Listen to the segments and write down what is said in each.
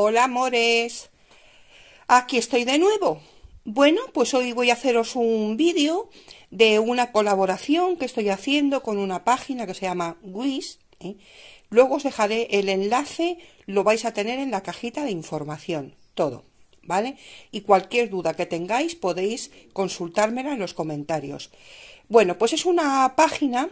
Hola, amores. Aquí estoy de nuevo. Bueno, pues hoy voy a haceros un vídeo de una colaboración que estoy haciendo con una página que se llama Wish. ¿eh? Luego os dejaré el enlace, lo vais a tener en la cajita de información, todo, ¿vale? Y cualquier duda que tengáis podéis consultármela en los comentarios. Bueno, pues es una página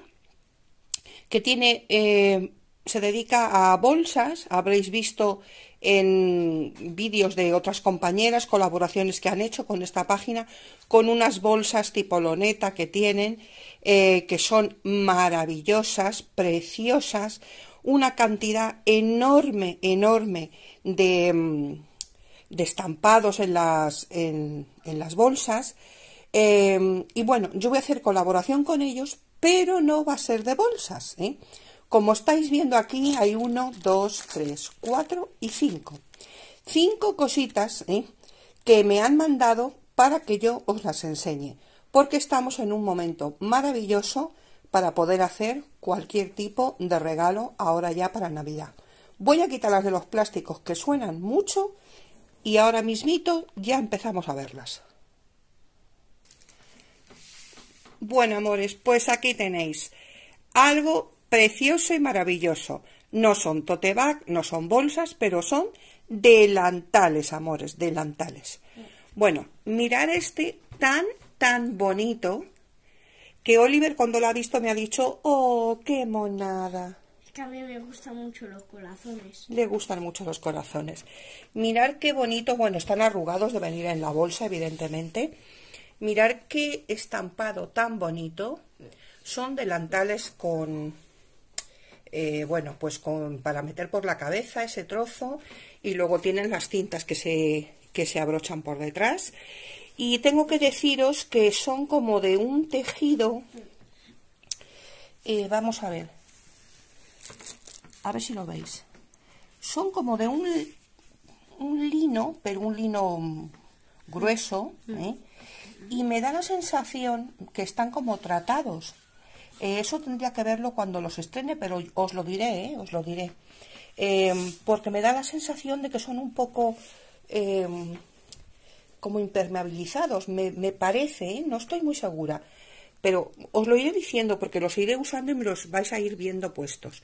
que tiene... Eh, se dedica a bolsas, habréis visto en vídeos de otras compañeras, colaboraciones que han hecho con esta página, con unas bolsas tipo loneta que tienen, eh, que son maravillosas, preciosas, una cantidad enorme, enorme de, mm, estampados en las, bolsas. Eh, y bueno, yo voy a hacer colaboración con ellos, pero no va a ser de bolsas. ¿eh? Como estáis viendo aquí hay 1, 2, 3, 4 y 5. Cinco cositas ¿eh? que me han mandado para que yo os las enseñe, porque estamos en un momento maravilloso para poder hacer cualquier tipo de regalo ahora ya para Navidad. Voy a quitarlas de los plásticos que suenan mucho y ahora mismito ya empezamos a verlas. Bueno, amores, pues aquí tenéis algo precioso y maravilloso. No son tote bag, no son bolsas, pero son delantales, amores, delantales. Bueno, mirar este tan, tan bonito que Oliver cuando lo ha visto me ha dicho, oh, qué monada. que a mí me gustan mucho los corazones. Le gustan mucho los corazones. Mirar qué bonito, bueno, están arrugados de venir en la bolsa, evidentemente. Mirar qué estampado tan bonito. Son delantales con eh, bueno, pues para meter por la cabeza ese trozo y luego tienen las cintas que se, que se abrochan por detrás. Y tengo que deciros que son como de un tejido, eh, vamos a ver, a ver si lo veis, son como de un, un lino, pero un lino grueso, ¿eh? mm. y me da la sensación que están como tratados, eh, eso tendría que verlo cuando los estrene, pero os lo diré, ¿eh? os lo diré. Em, porque me da la sensación de que son un poco em, como impermeabilizados, me, parece, ¿eh? no estoy muy segura. Pero os lo iré diciendo porque los iré usando y me los vais a ir viendo puestos.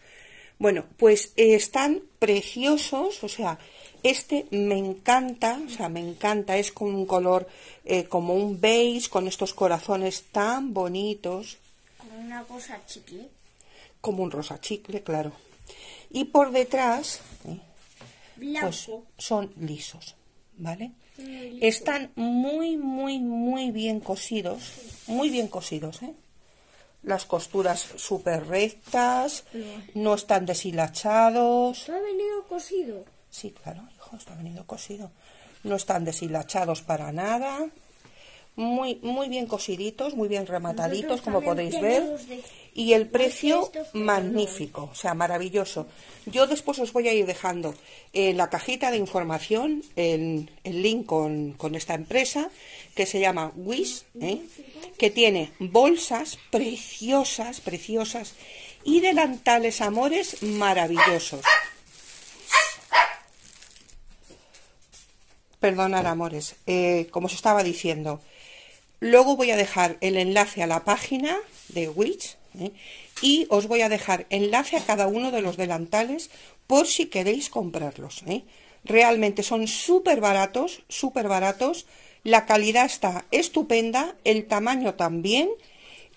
Bueno, pues están preciosos, o sea, este me encanta, o sea, me encanta, es con un color como un beige, con estos corazones tan bonitos. Como una chicle. Como un rosa chicle, claro. Y por detrás, ¿eh? pues son lisos, ¿vale? Están muy, muy, muy bien cosidos, muy bien cosidos, ¿eh? Las costuras súper rectas, no están deshilachados. ha venido cosido? Sí, claro, hijo, está venido cosido. No están deshilachados para nada muy, muy bien cosiditos, muy bien remataditos, como podéis ver. y el precio magnífico, o sea, maravilloso. Yo después os voy a ir dejando en la cajita de información el, link con, esta empresa que se llama Wish, ¿eh? que tiene bolsas preciosas, preciosas y delantales amores maravillosos. Perdonar, amores, eh, como os estaba diciendo, Luego voy a dejar el enlace a la página de Witch ¿eh? y os voy a dejar enlace a cada uno de los delantales por si queréis comprarlos. ¿eh? Realmente son súper baratos, súper baratos. La calidad está estupenda, el tamaño también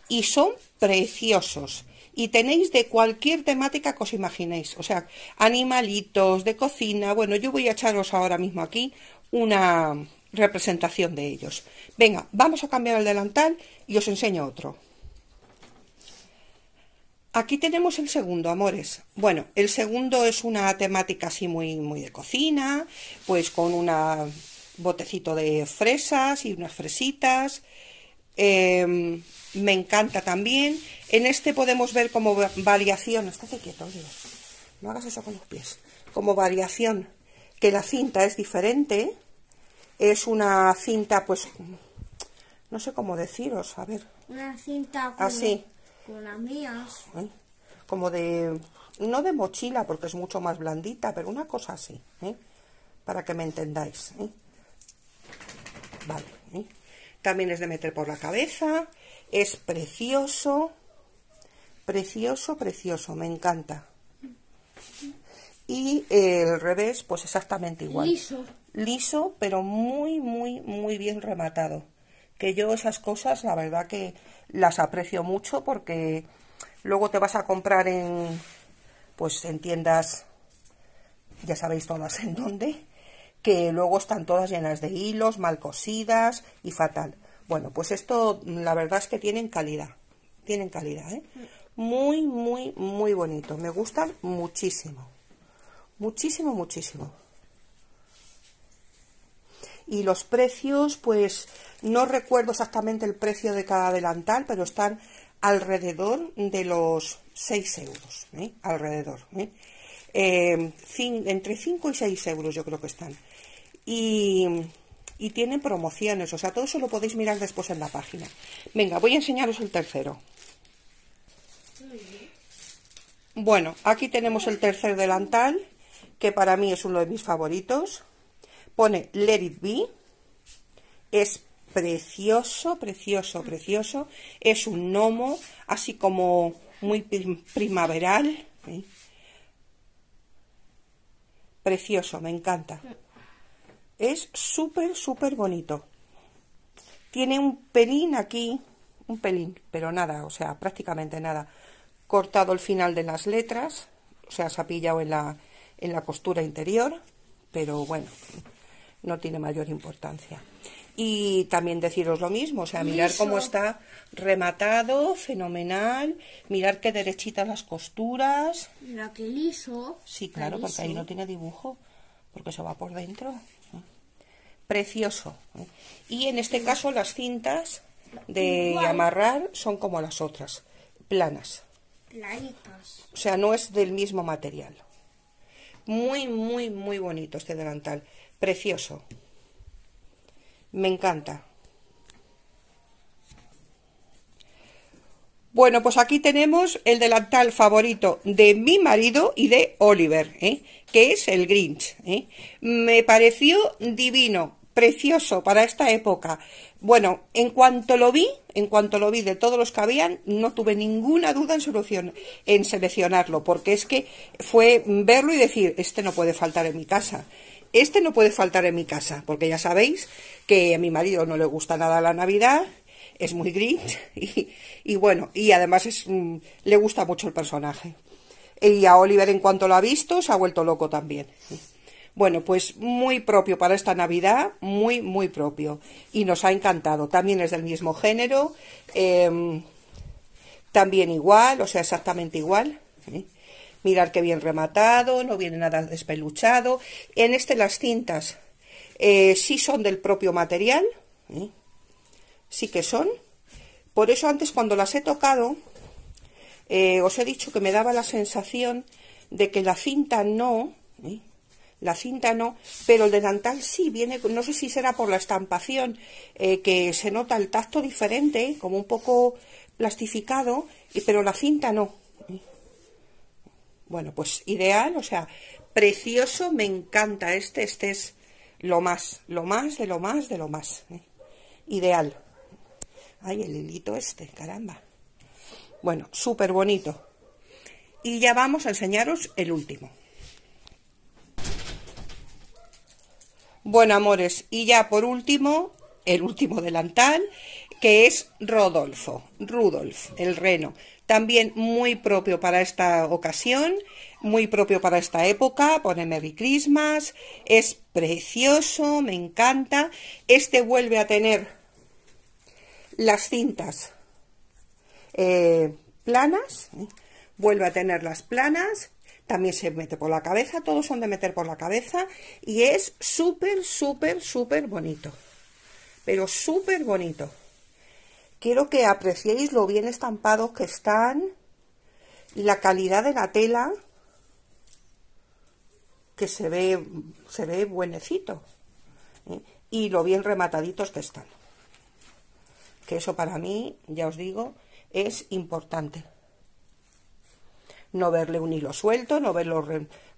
y son preciosos y tenéis de cualquier temática que os imaginéis, o sea, animalitos, de cocina, bueno, yo voy a echaros ahora mismo aquí una, representación de ellos. Venga, vamos a cambiar el delantal y os enseño otro. Aquí tenemos el segundo, amores. Bueno, el segundo es una temática así muy, muy de cocina, pues con un botecito de fresas y unas fresitas. Em, me encanta también. En este podemos ver como variación, quieto, no hagas eso con los pies, como variación que la cinta es diferente, es una cinta, pues, no sé cómo deciros, a ver. Una cinta así. Ah, como las mías. Como de, no de mochila, porque es mucho más blandita, pero una cosa así, ¿eh? para que me entendáis. ¿eh? Vale. ¿eh? También es de meter por la cabeza, es precioso, precioso, precioso, me encanta. Y el revés, pues exactamente igual liso, pero muy, muy, muy bien rematado. Que yo esas cosas, la verdad que las aprecio mucho porque luego te vas a comprar en, pues en tiendas, ya sabéis todas en dónde, que luego están todas llenas de hilos, mal cosidas y fatal. Bueno, pues esto la verdad es que tienen calidad, tienen calidad, ¿eh? Muy, muy, muy bonito, me gustan muchísimo, muchísimo, muchísimo y los precios, pues no recuerdo exactamente el precio de cada delantal, pero están alrededor de los 6 euros, ¿eh? alrededor, ¿eh? Em, entre 5 y 6 euros yo creo que están. Y, y tienen promociones, o sea, todo eso lo podéis mirar después en la página. Venga, voy a enseñaros el tercero. Bueno, aquí tenemos el tercer delantal, que para mí es uno de mis favoritos. Pone Let It Be. Es precioso, precioso, precioso. Es un gnomo, así como muy primaveral. ¿eh? Precioso, me encanta. Es súper, súper bonito. Tiene un pelín aquí, un pelín, pero nada, o sea, prácticamente nada. Cortado el final de las letras, o sea, se ha pillado en la, en la costura interior, pero bueno, no tiene mayor importancia. Y también deciros lo mismo, o sea, mirar cómo está rematado, fenomenal, mirar qué derechitas las costuras. Mira que liso. Sí, claro, porque ahí no tiene dibujo, porque se va por dentro. Precioso. ¿eh? Y en este caso las cintas de amarrar son como las otras, planas. Planitas. O sea, no es del mismo material. Muy, muy, muy bonito este delantal. Precioso. Me encanta. Bueno, pues aquí tenemos el delantal favorito de mi marido y de Oliver, ¿eh? que es el Grinch. ¿eh? Me pareció divino, precioso para esta época. Bueno, en cuanto lo vi, en cuanto lo vi de todos los que habían, no tuve ninguna duda en, en seleccionarlo, porque es que fue verlo y decir, este no puede faltar en mi casa. Este no puede faltar en mi casa, porque ya sabéis que a mi marido no le gusta nada la Navidad, es muy gris, y, bueno, y además es, mm, le gusta mucho el personaje. Y a Oliver en cuanto lo ha visto se ha vuelto loco también. Bueno, pues muy propio para esta Navidad, muy, muy propio. Y nos ha encantado. También es del mismo género, em, también igual, o sea, exactamente igual. ¿eh? mirar que bien rematado, no viene nada despeluchado. En este las cintas eh, sí son del propio material, ¿eh? sí que son. Por eso antes cuando las he tocado, eh, os he dicho que me daba la sensación de que la cinta no, la cinta no, pero el delantal sí viene, no sé si será por la estampación, que se nota el tacto diferente, como un poco plastificado, pero la cinta no, bueno, pues ideal, o sea, precioso, me encanta este, este es lo más, lo más de lo más de lo más. ¿eh? Ideal. Ay, el hilito este, caramba. Bueno, súper bonito. Y ya vamos a enseñaros el último. Bueno, amores, y ya por último, el último delantal, que es Rodolfo, Rudolf, el reno. También muy propio para esta ocasión, muy propio para esta época, pone Merry Christmas, es precioso, me encanta. Este vuelve a tener las cintas eh, planas, ¿eh? vuelve a tener las planas, también se mete por la cabeza, todos son de meter por la cabeza y es súper, súper, súper bonito, pero súper bonito. Quiero que apreciéis lo bien estampados que están, la calidad de la tela, que se ve, se ve buenecito, ¿eh? y lo bien remataditos que están. Que eso para mí, ya os digo, es importante. No verle un hilo suelto, no verlos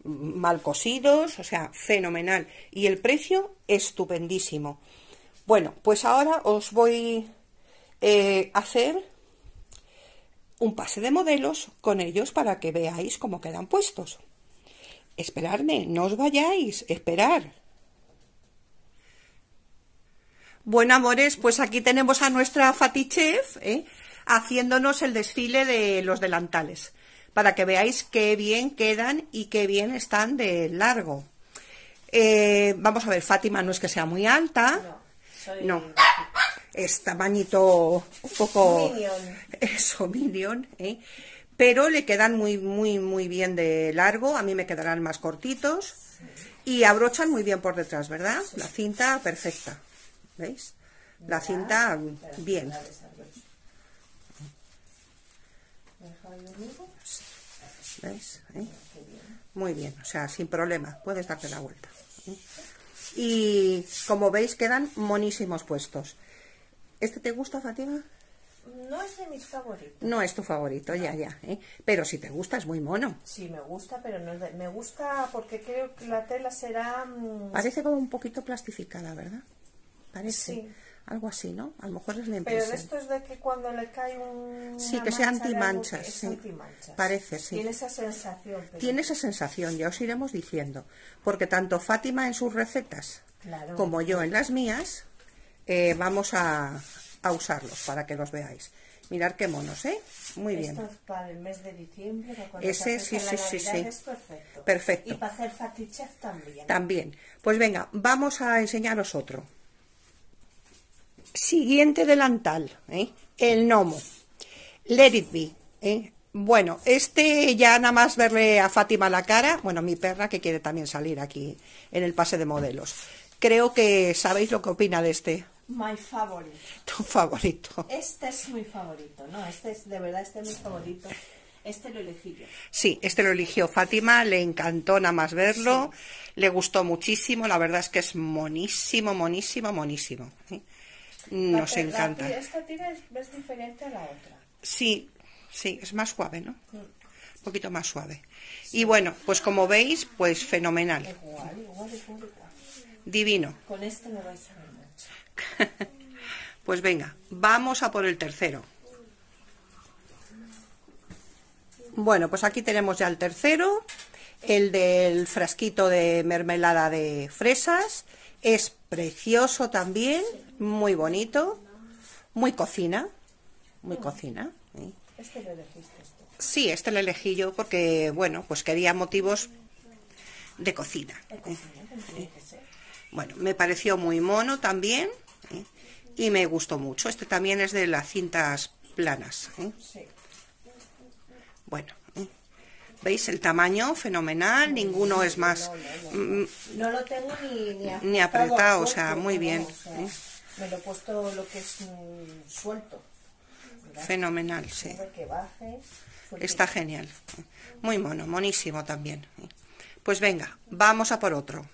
mal cosidos, o sea, fenomenal. Y el precio, estupendísimo. Bueno, pues ahora os voy eh, hacer un pase de modelos con ellos para que veáis cómo quedan puestos. Esperadme, no os vayáis, esperar. Bueno, amores, pues aquí tenemos a nuestra Fatichef ¿eh? haciéndonos el desfile de los delantales para que veáis qué bien quedan y qué bien están de largo. Eh, vamos a ver, Fátima no es que sea muy alta. no es tamañito un poco... Eso, minion, ¿eh? Pero le quedan muy, muy, muy bien de largo. A mí me quedarán más cortitos. Y abrochan muy bien por detrás, ¿verdad? La cinta perfecta. ¿Veis? La cinta mm, ¿Eh? bien. Muy bien, o sea, sin problema, puedes darte la vuelta. ¿eh? Y como veis quedan monísimos puestos. ¿Este te gusta, Fátima? No es de mis favoritos. No es tu favorito, ya, ya. ¿eh? Pero si te gusta, es muy mono. Sí, me gusta, pero no me gusta porque creo que la tela será... Mm, Parece como un poquito plastificada, ¿verdad? Parece. Algo así, ¿no? A lo mejor es la impresión. Pero esto es de que cuando le cae un... Sí, que sea antimanchas. sí. Parece, sí. Tiene esa sensación. Tiene esa sensación, ya os iremos diciendo. Porque tanto Fátima en sus recetas como yo en las mías eh, vamos a, usarlos para que los veáis. Mirad qué monos, ¿eh? Muy bien. para el mes de diciembre, Ese, sí, sí, sí, sí. Es perfecto. perfecto. Y para hacer fatichef también. También. Pues venga, vamos a enseñaros otro. Siguiente delantal, ¿eh? El gnomo. Let it be, ¿eh? Bueno, este ya nada más verle a Fátima la cara, bueno, mi perra que quiere también salir aquí en el pase de modelos. Creo que sabéis lo que opina de este mi favorito Tu favorito. Este es mi favorito, ¿no? Este es, de verdad, este es mi favorito. Este lo elegí yo. Sí, este lo eligió Fátima, le encantó nada más verlo, le gustó muchísimo, la verdad es que es monísimo, monísimo, monísimo. ¿eh? Nos encanta. esta tira es, diferente a la otra. Sí, sí, es más suave, ¿no? Mm. Un poquito más suave. Y bueno, pues como veis, pues fenomenal. Igual, igual, igual, Divino. Con este me vais a pues venga, vamos a por el tercero. Bueno, pues aquí tenemos ya el tercero, el del frasquito de mermelada de fresas. Es precioso también, muy bonito, muy cocina, muy cocina. ¿eh? ¿Este lo este. Sí, este lo elegí yo porque, bueno, pues quería motivos de cocina. ¿eh? Bueno, me pareció muy mono también. ¿eh? Y me gustó mucho. Este también es de las cintas planas. ¿eh? Bueno, ¿eh? ¿Veis el tamaño? Fenomenal. Ninguno es más... Mm, mm, no, lo tengo ni, apretado, o sea, muy bien. Me lo he puesto lo que es mm, suelto. Fenomenal, sí. Está genial. Muy mono, monísimo también. Pues venga, vamos a por otro.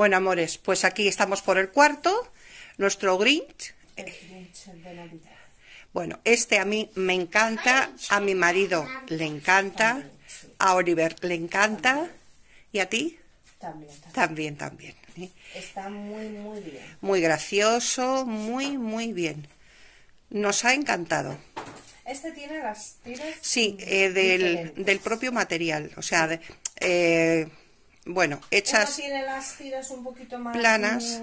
Bueno, amores, pues aquí estamos por el cuarto, nuestro Grinch. Bueno, este a mí me encanta, a mi marido le encanta, a Oliver le encanta, ¿y a ti? También, también. También, ¿eh? Está muy, muy bien. Muy gracioso, muy, muy bien. Nos ha encantado. Este tiene las tiras. Sí, eh, del, propio material, o sea, de, eh, bueno, hechas... un poquito más... Planas.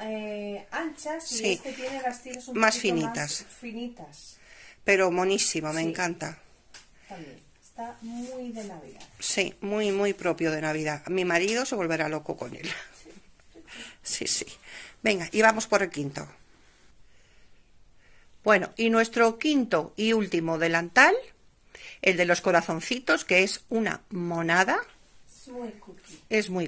Eh, anchas este tiene las tiras un más poquito finitas. más finitas. Pero monísimo, me encanta. Está muy de Navidad. Sí, muy, muy propio de Navidad. Mi marido se volverá loco con él. Sí, sí. Venga, y vamos por el quinto. Bueno, y nuestro quinto y último delantal, el de los corazoncitos, que es una monada. Es muy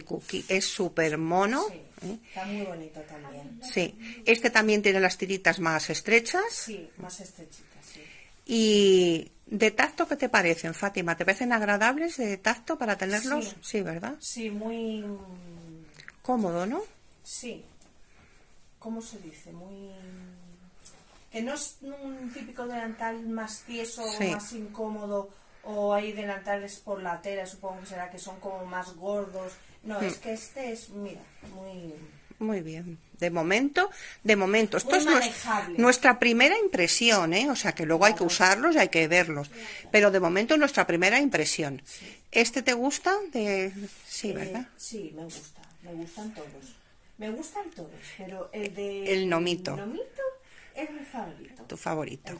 cookie. Es muy súper mono. ¿eh? Está muy bonito también. Sí, este también tiene las tiritas más estrechas. Sí, más estrechitas, sí. Y de tacto, ¿qué te parecen, Fátima? ¿Te parecen agradables de tacto para tenerlos? Sí, ¿verdad? Sí, muy... Cómodo, ¿no? Sí. ¿Cómo se dice? Muy que no es un típico delantal más tieso más incómodo o hay delantales por la tela, supongo que será que son como más gordos. No, es hmm. que este es, mira, muy... Muy bien. De momento, de momento. Esto es nuestra, primera impresión, ¿eh? O sea, que luego hay que usarlos y hay que verlos. Pero de momento nuestra primera impresión. ¿Este te gusta? De... Sí, eh, ¿verdad? Sí, me gusta. Me gustan todos. Me gustan todos, pero el de... El nomito es mi favorito. Tu favorito.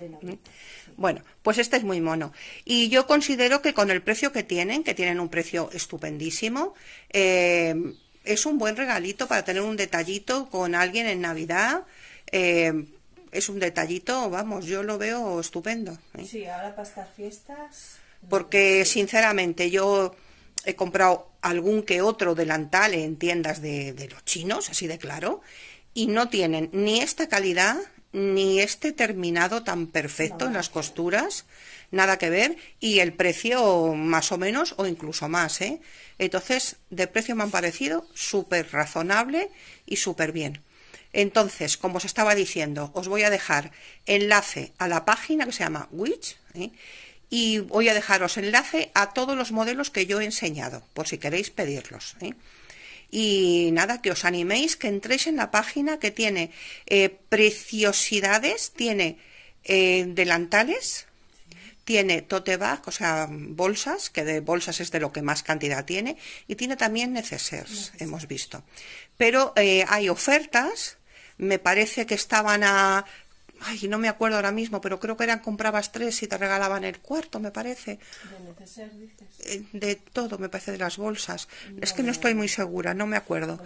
Bueno, pues este es muy mono. Y yo considero que con el precio que tienen, que tienen un precio estupendísimo, eh, es un buen regalito para tener un detallito con alguien en Navidad. Eh, es un detallito, vamos, yo lo veo estupendo. ¿eh? Sí, ahora para estas fiestas. Porque sinceramente yo he comprado algún que otro delantal en tiendas de, de los chinos, así de claro, y no tienen ni esta calidad ni este terminado tan perfecto en las costuras, nada que ver, y el precio más o menos o incluso más, ¿eh? Entonces, de precio me han parecido súper razonable y súper bien. Entonces, como os estaba diciendo, os voy a dejar enlace a la página que se llama Witch ¿eh? y voy a dejaros enlace a todos los modelos que yo he enseñado, por si queréis pedirlos. ¿eh? Y nada, que os animéis, que entréis en la página que tiene eh, preciosidades, tiene eh, delantales, tiene tote o sea, bolsas, que de bolsas es de lo que más cantidad tiene, y tiene también necesers, hemos visto. Pero eh, hay ofertas, me parece que estaban a Ay, no me acuerdo ahora mismo, pero creo que eran comprabas tres y te regalaban el cuarto, me parece. ¿De eh, todo, me parece, de las bolsas. es que no estoy muy segura, no me acuerdo.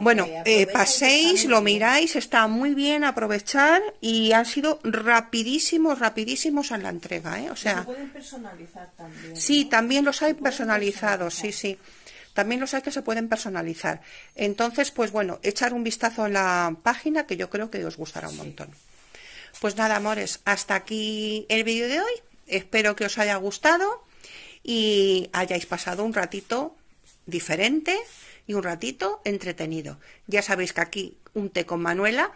bueno, eh, paséis, lo miráis, está muy bien aprovechar y han sido rapidísimos, rapidísimos en la entrega, ¿eh? O sea, se pueden personalizar también. Sí, también los hay personalizados, sí, sí. También los hay que se pueden personalizar. Entonces, pues bueno, echar un vistazo en la página que yo creo que os gustará un montón. Pues nada, amores, hasta aquí el vídeo de hoy. Espero que os haya gustado y hayáis pasado un ratito diferente y un ratito entretenido. Ya sabéis que aquí un té con Manuela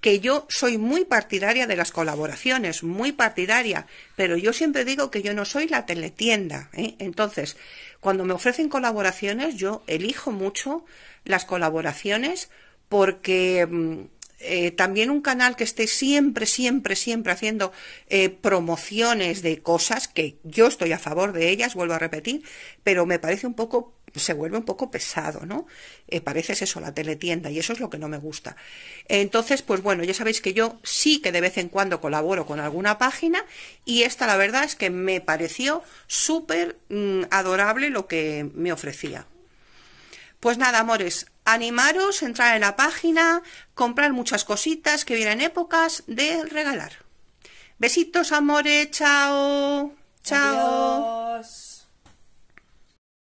que yo soy muy partidaria de las colaboraciones, muy partidaria, pero yo siempre digo que yo no soy la teletienda. ¿eh? Entonces, cuando me ofrecen colaboraciones, yo elijo mucho las colaboraciones porque mm, eh, también un canal que esté siempre, siempre, siempre haciendo eh, promociones de cosas que yo estoy a favor de ellas, vuelvo a repetir, pero me parece un poco se vuelve un poco pesado, ¿no? Eh, pareces eso, la teletienda, y eso es lo que no me gusta. Entonces, pues bueno, ya sabéis que yo sí que de vez en cuando colaboro con alguna página, y esta la verdad es que me pareció súper mm, adorable lo que me ofrecía. Pues nada, amores, animaros, entrar en la página, comprar muchas cositas que vienen épocas de regalar. Besitos, amores, chao. Chao.